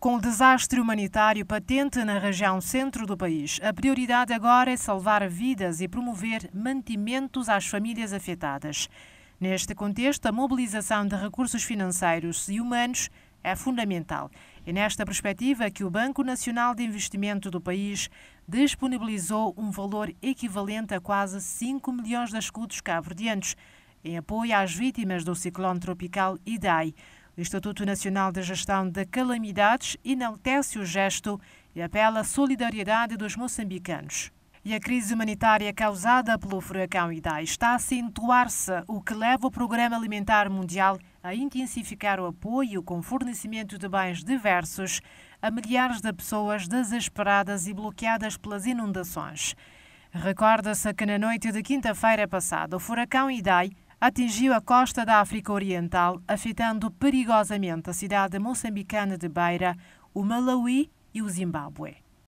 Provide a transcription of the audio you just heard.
Com o desastre humanitário patente na região centro do país, a prioridade agora é salvar vidas e promover mantimentos às famílias afetadas. Neste contexto, a mobilização de recursos financeiros e humanos é fundamental. É nesta perspectiva que o Banco Nacional de Investimento do país disponibilizou um valor equivalente a quase 5 milhões de escudos cabo-verdianos em apoio às vítimas do ciclone tropical Idai, o Instituto Nacional de Gestão de Calamidades enaltece o gesto e apela à solidariedade dos moçambicanos. E a crise humanitária causada pelo furacão Idai está a acentuar-se, o que leva o Programa Alimentar Mundial a intensificar o apoio com fornecimento de bens diversos a milhares de pessoas desesperadas e bloqueadas pelas inundações. Recorda-se que na noite de quinta-feira passada, o furacão Idai atingiu a costa da África Oriental, afetando perigosamente a cidade moçambicana de Beira, o Malawi e o Zimbábue.